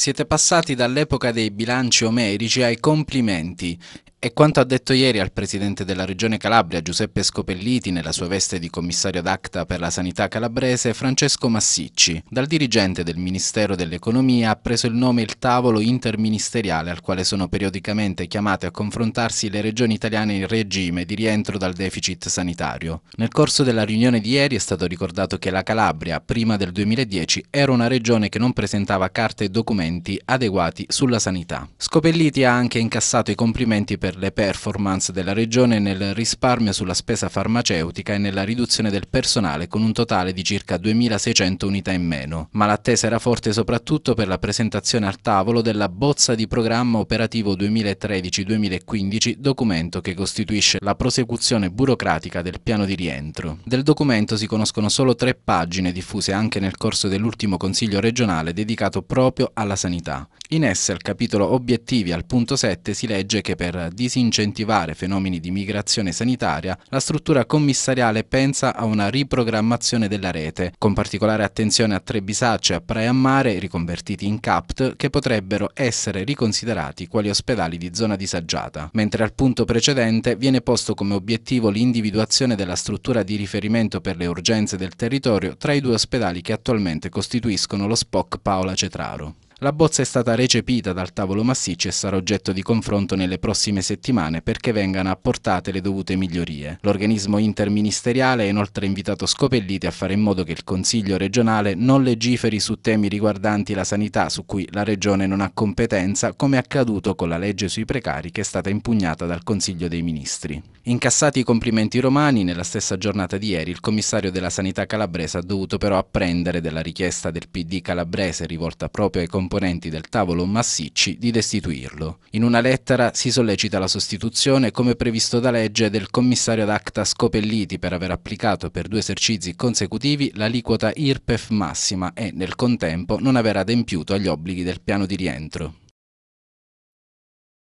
Siete passati dall'epoca dei bilanci omerici ai complimenti è quanto ha detto ieri al presidente della Regione Calabria Giuseppe Scopelliti nella sua veste di commissario d'acta per la sanità calabrese Francesco Massicci. Dal dirigente del Ministero dell'Economia ha preso il nome il tavolo interministeriale al quale sono periodicamente chiamate a confrontarsi le regioni italiane in regime di rientro dal deficit sanitario. Nel corso della riunione di ieri è stato ricordato che la Calabria, prima del 2010, era una regione che non presentava carte e documenti adeguati sulla sanità. Scopelliti ha anche incassato i complimenti per per le performance della Regione nel risparmio sulla spesa farmaceutica e nella riduzione del personale con un totale di circa 2.600 unità in meno. Ma l'attesa era forte soprattutto per la presentazione al tavolo della bozza di programma operativo 2013-2015, documento che costituisce la prosecuzione burocratica del piano di rientro. Del documento si conoscono solo tre pagine diffuse anche nel corso dell'ultimo Consiglio regionale dedicato proprio alla sanità. In essa al capitolo Obiettivi al punto 7 si legge che per disincentivare fenomeni di migrazione sanitaria, la struttura commissariale pensa a una riprogrammazione della rete, con particolare attenzione a tre bisacce a Praia a Mare riconvertiti in CAPT che potrebbero essere riconsiderati quali ospedali di zona disagiata, mentre al punto precedente viene posto come obiettivo l'individuazione della struttura di riferimento per le urgenze del territorio tra i due ospedali che attualmente costituiscono lo SPOC Paola Cetraro. La bozza è stata recepita dal tavolo massiccio e sarà oggetto di confronto nelle prossime settimane perché vengano apportate le dovute migliorie. L'organismo interministeriale ha inoltre invitato Scopelliti a fare in modo che il Consiglio regionale non legiferi su temi riguardanti la sanità su cui la Regione non ha competenza come è accaduto con la legge sui precari che è stata impugnata dal Consiglio dei Ministri. Incassati i complimenti romani, nella stessa giornata di ieri il commissario della sanità calabrese ha dovuto però apprendere della richiesta del PD calabrese rivolta proprio ai compagni componenti del tavolo massicci di destituirlo. In una lettera si sollecita la sostituzione, come previsto da legge, del commissario ad acta Scopelliti per aver applicato per due esercizi consecutivi l'aliquota IRPEF massima e, nel contempo, non aver adempiuto agli obblighi del piano di rientro.